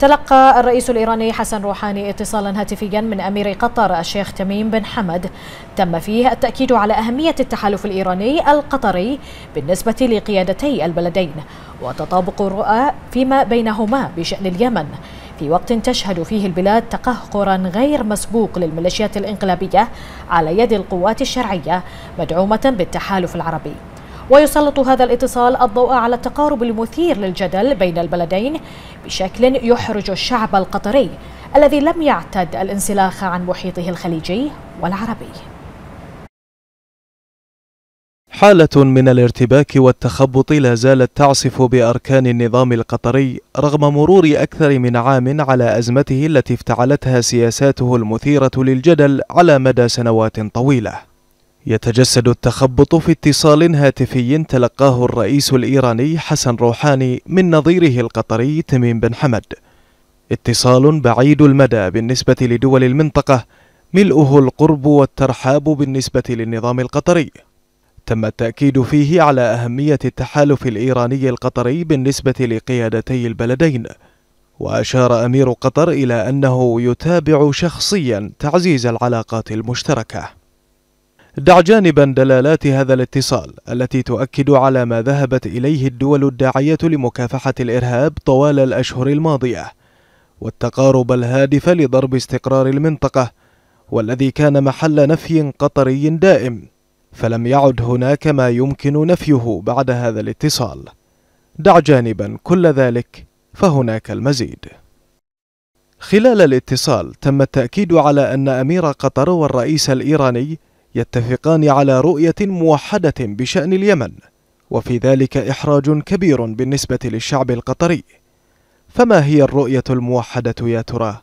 تلقى الرئيس الإيراني حسن روحاني اتصالا هاتفيا من أمير قطر الشيخ تميم بن حمد تم فيه التأكيد على أهمية التحالف الإيراني القطري بالنسبة لقيادتي البلدين وتطابق الرؤى فيما بينهما بشأن اليمن في وقت تشهد فيه البلاد تقهقرا غير مسبوق للميليشيات الانقلابية على يد القوات الشرعية مدعومة بالتحالف العربي ويسلط هذا الاتصال الضوء على التقارب المثير للجدل بين البلدين بشكل يحرج الشعب القطري الذي لم يعتد الانسلاخ عن محيطه الخليجي والعربي حالة من الارتباك والتخبط لا زالت تعصف بأركان النظام القطري رغم مرور أكثر من عام على أزمته التي افتعلتها سياساته المثيرة للجدل على مدى سنوات طويلة يتجسد التخبط في اتصال هاتفي تلقاه الرئيس الإيراني حسن روحاني من نظيره القطري تميم بن حمد اتصال بعيد المدى بالنسبة لدول المنطقة ملؤه القرب والترحاب بالنسبة للنظام القطري تم التأكيد فيه على أهمية التحالف الإيراني القطري بالنسبة لقيادتي البلدين وأشار أمير قطر إلى أنه يتابع شخصيا تعزيز العلاقات المشتركة دع جانبا دلالات هذا الاتصال التي تؤكد على ما ذهبت إليه الدول الداعية لمكافحة الإرهاب طوال الأشهر الماضية والتقارب الهادف لضرب استقرار المنطقة والذي كان محل نفي قطري دائم فلم يعد هناك ما يمكن نفيه بعد هذا الاتصال دع جانبا كل ذلك فهناك المزيد خلال الاتصال تم التأكيد على أن أمير قطر والرئيس الإيراني يتفقان على رؤية موحدة بشأن اليمن وفي ذلك إحراج كبير بالنسبة للشعب القطري فما هي الرؤية الموحدة يا ترى؟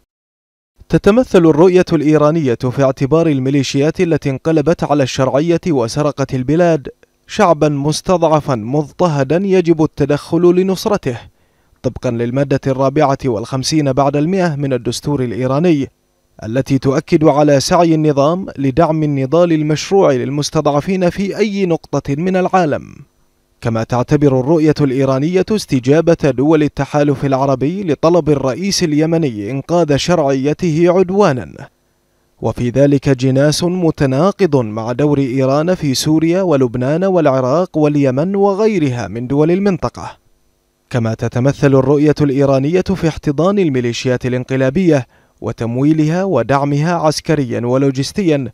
تتمثل الرؤية الإيرانية في اعتبار الميليشيات التي انقلبت على الشرعية وسرقت البلاد شعبا مستضعفا مضطهدا يجب التدخل لنصرته طبقا للمادة الرابعة والخمسين بعد المئة من الدستور الإيراني التي تؤكد على سعي النظام لدعم النضال المشروع للمستضعفين في أي نقطة من العالم كما تعتبر الرؤية الإيرانية استجابة دول التحالف العربي لطلب الرئيس اليمني إنقاذ شرعيته عدوانا وفي ذلك جناس متناقض مع دور إيران في سوريا ولبنان والعراق واليمن وغيرها من دول المنطقة كما تتمثل الرؤية الإيرانية في احتضان الميليشيات الانقلابية وتمويلها ودعمها عسكريا ولوجستيا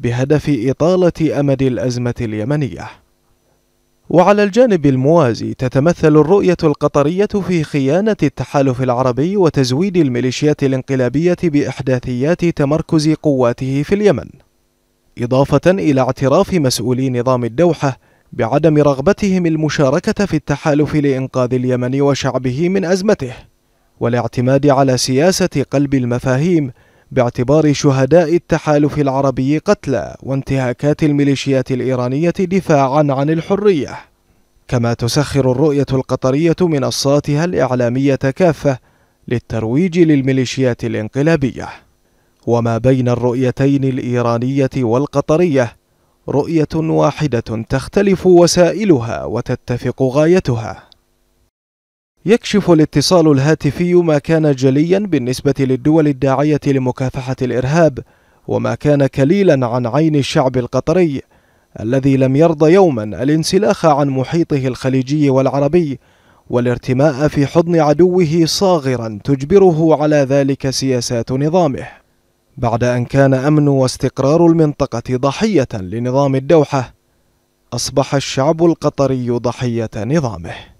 بهدف إطالة أمد الأزمة اليمنية. وعلى الجانب الموازي تتمثل الرؤية القطرية في خيانة التحالف العربي وتزويد الميليشيات الانقلابية بإحداثيات تمركز قواته في اليمن. إضافة إلى اعتراف مسؤولي نظام الدوحة بعدم رغبتهم المشاركة في التحالف لإنقاذ اليمن وشعبه من أزمته. والاعتماد على سياسة قلب المفاهيم باعتبار شهداء التحالف العربي قتلى وانتهاكات الميليشيات الإيرانية دفاعا عن الحرية كما تسخر الرؤية القطرية منصاتها الإعلامية كافة للترويج للميليشيات الانقلابية وما بين الرؤيتين الإيرانية والقطرية رؤية واحدة تختلف وسائلها وتتفق غايتها يكشف الاتصال الهاتفي ما كان جليا بالنسبة للدول الداعية لمكافحة الإرهاب وما كان كليلا عن عين الشعب القطري الذي لم يرضى يوما الانسلاخ عن محيطه الخليجي والعربي والارتماء في حضن عدوه صاغرا تجبره على ذلك سياسات نظامه بعد أن كان أمن واستقرار المنطقة ضحية لنظام الدوحة أصبح الشعب القطري ضحية نظامه